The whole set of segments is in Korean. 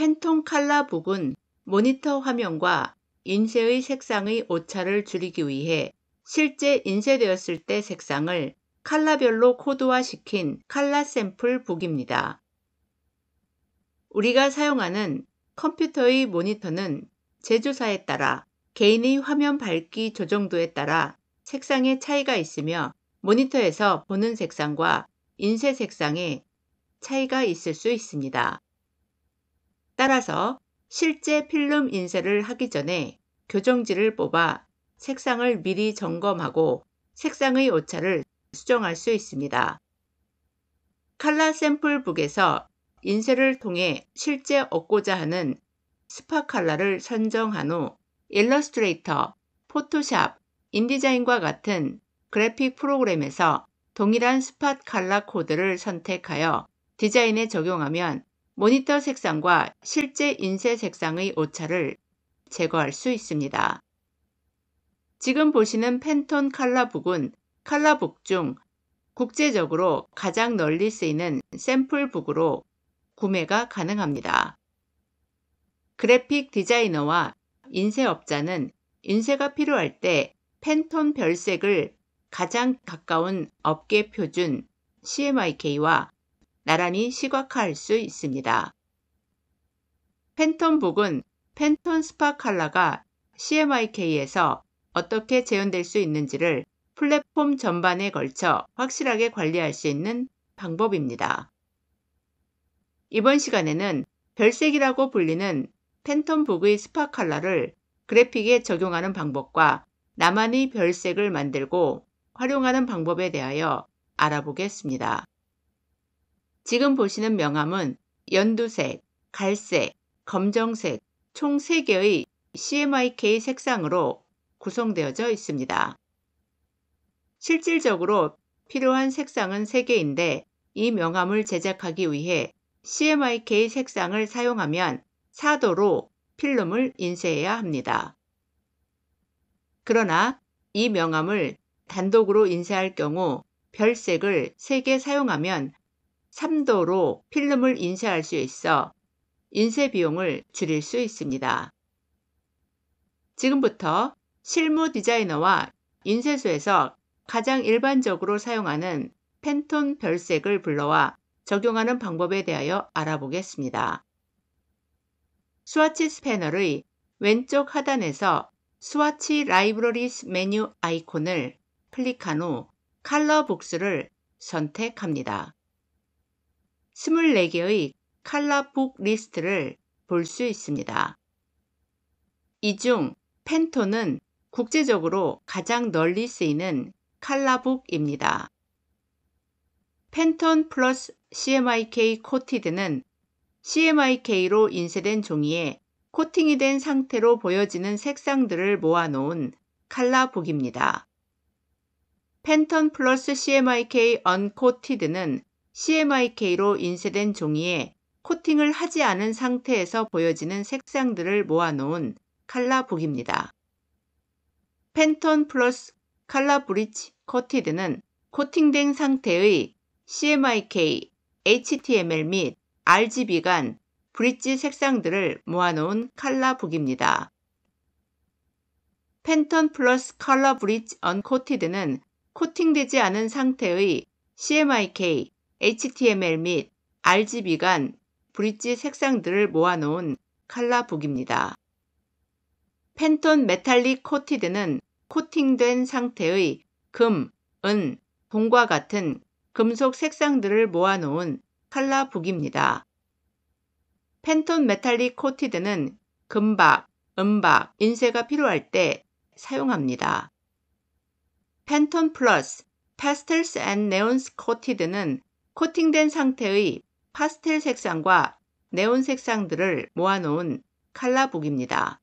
팬톤 칼라 북은 모니터 화면과 인쇄의 색상의 오차를 줄이기 위해 실제 인쇄되었을 때 색상을 칼라별로 코드화시킨 칼라 샘플 북입니다. 우리가 사용하는 컴퓨터의 모니터는 제조사에 따라 개인의 화면 밝기 조정도에 따라 색상의 차이가 있으며 모니터에서 보는 색상과 인쇄 색상에 차이가 있을 수 있습니다. 따라서 실제 필름 인쇄를 하기 전에 교정지를 뽑아 색상을 미리 점검하고 색상의 오차를 수정할 수 있습니다. 칼라 샘플북에서 인쇄를 통해 실제 얻고자 하는 스파 칼라를 선정한 후 일러스트레이터, 포토샵, 인디자인과 같은 그래픽 프로그램에서 동일한 스팟 칼라 코드를 선택하여 디자인에 적용하면 모니터 색상과 실제 인쇄 색상의 오차를 제거할 수 있습니다. 지금 보시는 팬톤 칼라북은 칼라북 중 국제적으로 가장 널리 쓰이는 샘플북으로 구매가 가능합니다. 그래픽 디자이너와 인쇄업자는 인쇄가 필요할 때 팬톤 별색을 가장 가까운 업계 표준 CMYK와 나란히 시각화할 수 있습니다. 팬톤북은 팬톤 스파 칼라가 CMYK에서 어떻게 재현될 수 있는지를 플랫폼 전반에 걸쳐 확실하게 관리할 수 있는 방법입니다. 이번 시간에는 별색이라고 불리는 팬텀북의 스파 칼라를 그래픽에 적용하는 방법과 나만의 별색을 만들고 활용하는 방법에 대하여 알아보겠습니다. 지금 보시는 명함은 연두색, 갈색, 검정색 총 3개의 CMYK 색상으로 구성되어져 있습니다. 실질적으로 필요한 색상은 3개인데 이명함을 제작하기 위해 CMYK 색상을 사용하면 4도로 필름을 인쇄해야 합니다. 그러나 이명함을 단독으로 인쇄할 경우 별색을 3개 사용하면 3도로 필름을 인쇄할 수 있어 인쇄 비용을 줄일 수 있습니다. 지금부터 실무 디자이너와 인쇄소에서 가장 일반적으로 사용하는 팬톤 별색을 불러와 적용하는 방법에 대하여 알아보겠습니다. 스와치 스패너의 왼쪽 하단에서 스와치 라이브러리스 메뉴 아이콘을 클릭한 후 컬러 복수를 선택합니다. 24개의 칼라북 리스트를 볼 수 있습니다. 이중 펜톤은 국제적으로 가장 널리 쓰이는 칼라북입니다. 펜톤 플러스 CMYK 코티드는 CMYK로 인쇄된 종이에 코팅이 된 상태로 보여지는 색상들을 모아놓은 칼라북입니다. 펜톤 플러스 CMYK 언코티드는 CMYK로 인쇄된 종이에 코팅을 하지 않은 상태에서 보여지는 색상들을 모아놓은 칼라북입니다. 펜톤 플러스 칼라 브릿지 커티드는 코팅된 상태의 CMYK, HTML 및 RGB 간 브릿지 색상들을 모아놓은 칼라북입니다. 펜턴 플러스 칼라 브릿지 언코티드는 코팅되지 않은 상태의 CMYK, HTML 및 RGB 간 브릿지 색상들을 모아놓은 칼라북입니다. 펜톤 메탈릭 코티드는 코팅된 상태의 금, 은, 동과 같은 금속 색상들을 모아놓은 칼라북입니다. 펜톤 메탈릭 코티드는 금박, 은박, 인쇄가 필요할 때 사용합니다. 펜톤 플러스, 페스텔스 앤 네온스 코티드는 코팅된 상태의 파스텔 색상과 네온 색상들을 모아놓은 칼라북입니다.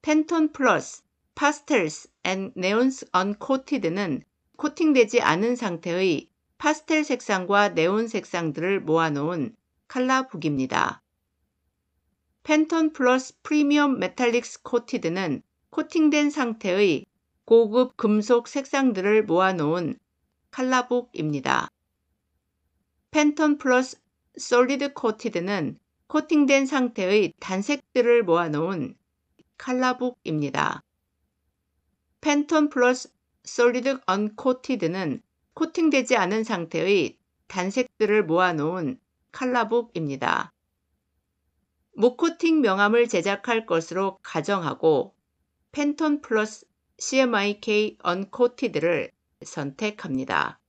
펜톤 플러스 Pastels and Neons Uncoated는 코팅되지 않은 상태의 파스텔 색상과 네온 색상들을 모아놓은 칼라북입니다. 펜톤 플러스 프리미엄 메탈릭스 코티드는 코팅된 상태의 고급 금속 색상들을 모아놓은 칼라북입니다. 팬톤 플러스 솔리드 코티드는 코팅된 상태의 단색들을 모아놓은 칼라북입니다. 팬톤 플러스 솔리드 언코티드는 코팅되지 않은 상태의 단색들을 모아놓은 칼라북입니다. 무코팅 명함을 제작할 것으로 가정하고 팬톤 플러스 CMYK 언코티드를 선택합니다.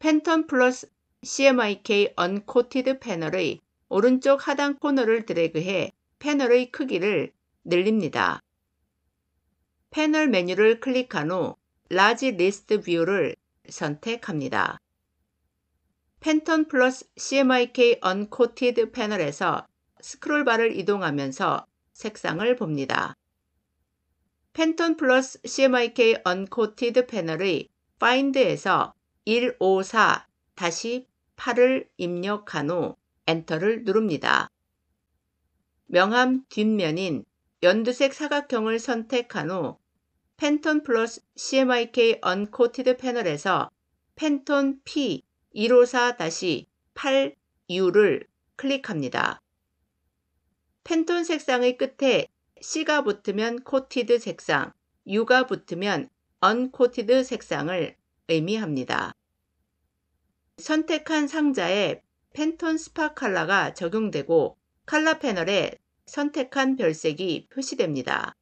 팬톤 플러스 CMYK 언코티드 패널의 오른쪽 하단 코너를 드래그해 패널의 크기를 늘립니다. 패널 메뉴를 클릭한 후 라지 리스트 뷰를 선택합니다. 팬톤 플러스 CMYK 언코티드 패널에서 스크롤바를 이동하면서 색상을 봅니다. 팬톤 플러스 CMYK 언코티드 패널의 Find에서 154 다시 8을 입력한 후 엔터를 누릅니다. 명암 뒷면인 연두색 사각형을 선택한 후 펜톤 플러스 CMYK 언코티드 패널에서 펜톤 p 1 5 4 8 u 를 클릭합니다. 펜톤 색상의 끝에 C가 붙으면 코티드 색상, U가 붙으면 언코티드 색상을 의미합니다. 선택한 상자에 팬톤 스파 칼라가 적용되고 칼라 패널에 선택한 별색이 표시됩니다.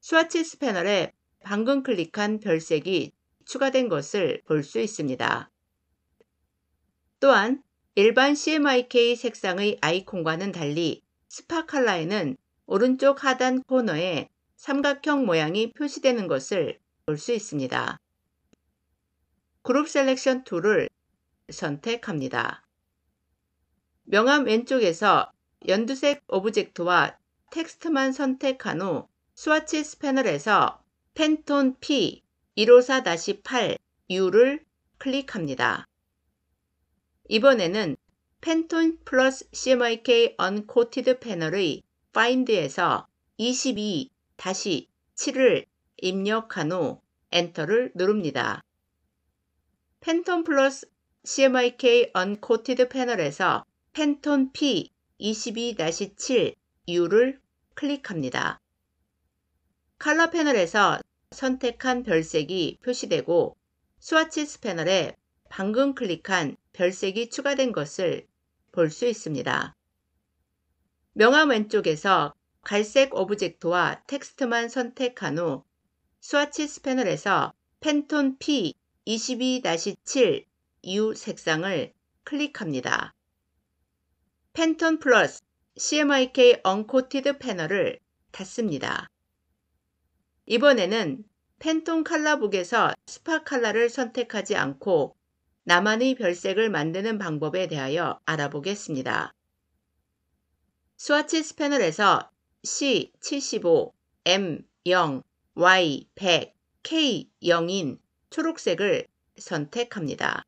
스와치스 패널에 방금 클릭한 별색이 추가된 것을 볼 수 있습니다. 또한 일반 CMYK 색상의 아이콘과는 달리 스파 칼라에는 오른쪽 하단 코너에 삼각형 모양이 표시되는 것을 볼 수 있습니다. 그룹 셀렉션 툴을 선택합니다. 명암 왼쪽에서 연두색 오브젝트와 텍스트만 선택한 후 스와치스 패널에서 펜톤 P154-8 U를 클릭합니다. 이번에는 펜톤 플러스 CMYK 언코티드 패널의 Find에서 22-7을 입력한 후 엔터를 누릅니다. 팬톤 플러스 CMYK 언코티드 패널에서 팬톤 P22-7 U를 클릭합니다. 컬러 패널에서 선택한 별색이 표시되고 스와치스 패널에 방금 클릭한 별색이 추가된 것을 볼 수 있습니다. 명암 왼쪽에서 갈색 오브젝트와 텍스트만 선택한 후 스와치스 패널에서 팬톤 P 22-7 이후 색상을 클릭합니다. 팬톤 플러스 CMYK 언코티드 패널을 닫습니다. 이번에는 팬톤 칼라북에서 스파 칼라를 선택하지 않고 나만의 별색을 만드는 방법에 대하여 알아보겠습니다. 스와치스 패널에서 C75, M0, Y100, K0인 초록색을 선택합니다.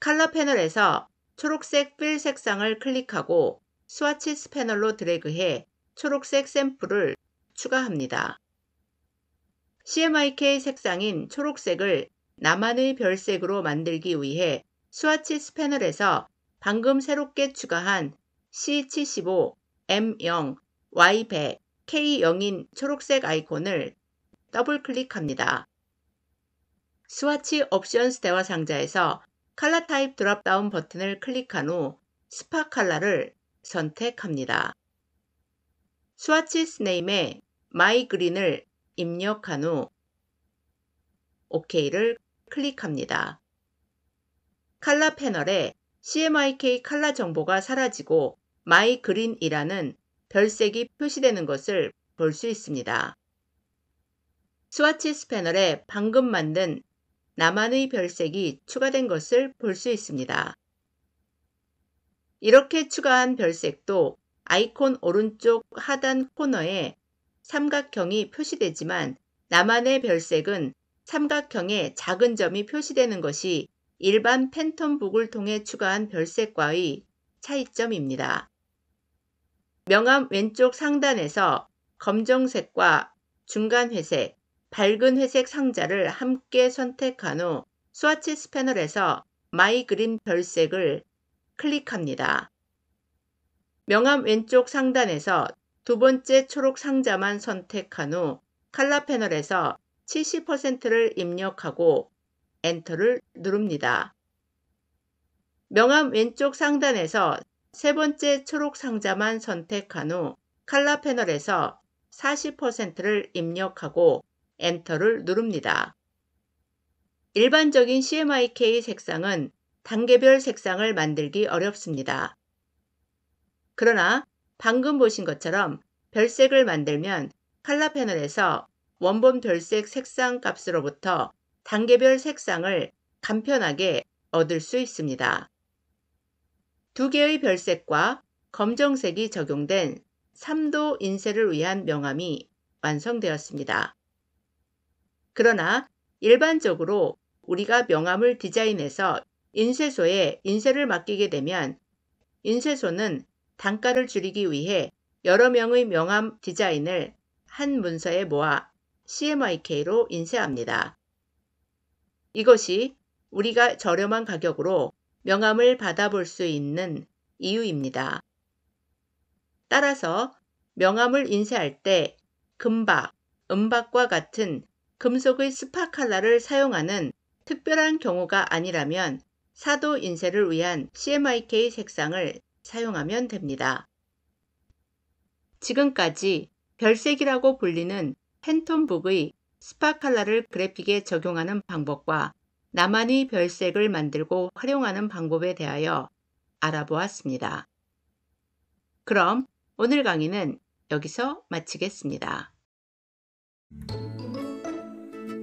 컬러 패널에서 초록색 필 색상을 클릭하고 스와치스 패널로 드래그해 초록색 샘플을 추가합니다. CMYK 색상인 초록색을 나만의 별색으로 만들기 위해 스와치스 패널에서 방금 새롭게 추가한 C75, M0, Y100, K0인 초록색 아이콘을 더블 클릭합니다. 스와치 옵션스 대화 상자에서 칼라 타입 드랍다운 버튼을 클릭한 후 스파 칼라를 선택합니다. 스와치 스네임에 마이 그린을 입력한 후 OK를 클릭합니다. 칼라 패널에 CMYK 칼라 정보가 사라지고 마이 그린이라는 별색이 표시되는 것을 볼 수 있습니다. 스와치스 패널에 방금 만든 나만의 별색이 추가된 것을 볼 수 있습니다. 이렇게 추가한 별색도 아이콘 오른쪽 하단 코너에 삼각형이 표시되지만 나만의 별색은 삼각형의 작은 점이 표시되는 것이 일반 팬텀북을 통해 추가한 별색과의 차이점입니다. 명암 왼쪽 상단에서 검정색과 중간 회색, 밝은 회색 상자를 함께 선택한 후 스와치스 패널에서 마이 그린 별색을 클릭합니다. 명암 왼쪽 상단에서 두 번째 초록 상자만 선택한 후 칼라 패널에서 70%를 입력하고 엔터를 누릅니다. 명암 왼쪽 상단에서 세 번째 초록 상자만 선택한 후 칼라 패널에서 40%를 입력하고 엔터를 누릅니다. 일반적인 CMYK 색상은 단계별 색상을 만들기 어렵습니다. 그러나 방금 보신 것처럼 별색을 만들면 칼라 패널에서 원본 별색 색상 값으로부터 단계별 색상을 간편하게 얻을 수 있습니다. 두 개의 별색과 검정색이 적용된 3도 인쇄를 위한 명암이 완성되었습니다. 그러나 일반적으로 우리가 명함을 디자인해서 인쇄소에 인쇄를 맡기게 되면 인쇄소는 단가를 줄이기 위해 여러 명의 명함 디자인을 한 문서에 모아 CMYK로 인쇄합니다. 이것이 우리가 저렴한 가격으로 명함을 받아볼 수 있는 이유입니다. 따라서 명함을 인쇄할 때 금박, 은박과 같은 금속의 스파칼라를 사용하는 특별한 경우가 아니라면 사도 인쇄를 위한 CMYK 색상을 사용하면 됩니다. 지금까지 별색이라고 불리는 펜톤북의 스파칼라를 그래픽에 적용하는 방법과 나만의 별색을 만들고 활용하는 방법에 대하여 알아보았습니다. 그럼 오늘 강의는 여기서 마치겠습니다.